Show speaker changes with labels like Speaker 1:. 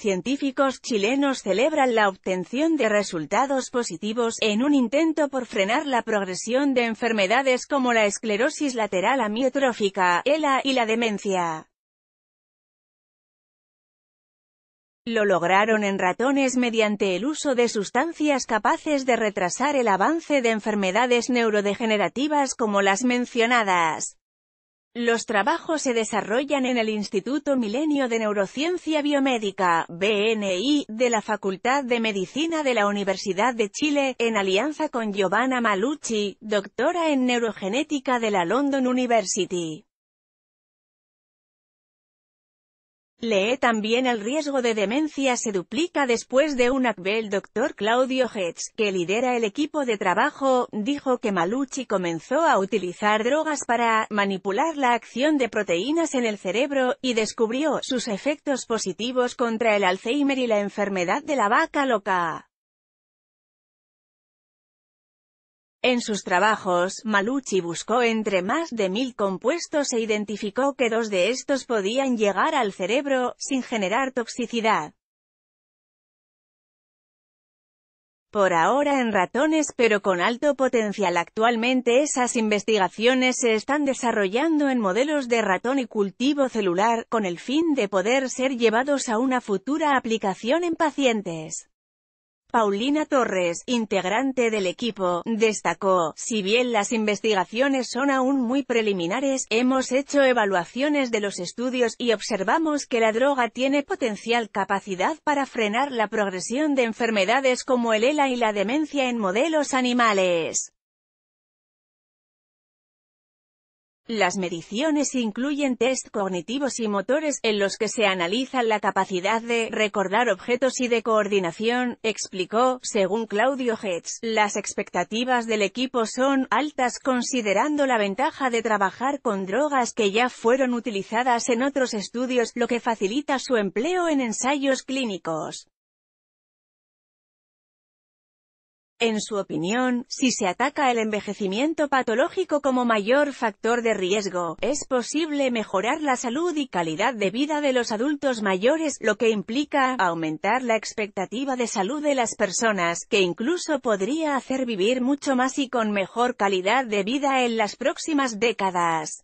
Speaker 1: Científicos chilenos celebran la obtención de resultados positivos, en un intento por frenar la progresión de enfermedades como la esclerosis lateral amiotrófica, ELA, y la demencia. Lo lograron en ratones mediante el uso de sustancias capaces de retrasar el avance de enfermedades neurodegenerativas como las mencionadas. Los trabajos se desarrollan en el Instituto Milenio de Neurociencia Biomédica, BNI, de la Facultad de Medicina de la Universidad de Chile, en alianza con Giovanna Malucci, doctora en neurogenética de la London University. Lee también el riesgo de demencia se duplica después de un ACB. El doctor Claudio Hetz, que lidera el equipo de trabajo, dijo que Malucci comenzó a utilizar drogas para manipular la acción de proteínas en el cerebro, y descubrió sus efectos positivos contra el Alzheimer y la enfermedad de la vaca loca. En sus trabajos, Malucci buscó entre más de mil compuestos e identificó que dos de estos podían llegar al cerebro, sin generar toxicidad. por ahora en ratones pero con alto potencial. Actualmente esas investigaciones se están desarrollando en modelos de ratón y cultivo celular, con el fin de poder ser llevados a una futura aplicación en pacientes. Paulina Torres, integrante del equipo, destacó, si bien las investigaciones son aún muy preliminares, hemos hecho evaluaciones de los estudios y observamos que la droga tiene potencial capacidad para frenar la progresión de enfermedades como el ELA y la demencia en modelos animales. Las mediciones incluyen test cognitivos y motores, en los que se analiza la capacidad de recordar objetos y de coordinación, explicó, según Claudio Hetz. Las expectativas del equipo son altas considerando la ventaja de trabajar con drogas que ya fueron utilizadas en otros estudios, lo que facilita su empleo en ensayos clínicos. En su opinión, si se ataca el envejecimiento patológico como mayor factor de riesgo, es posible mejorar la salud y calidad de vida de los adultos mayores, lo que implica aumentar la expectativa de salud de las personas, que incluso podría hacer vivir mucho más y con mejor calidad de vida en las próximas décadas.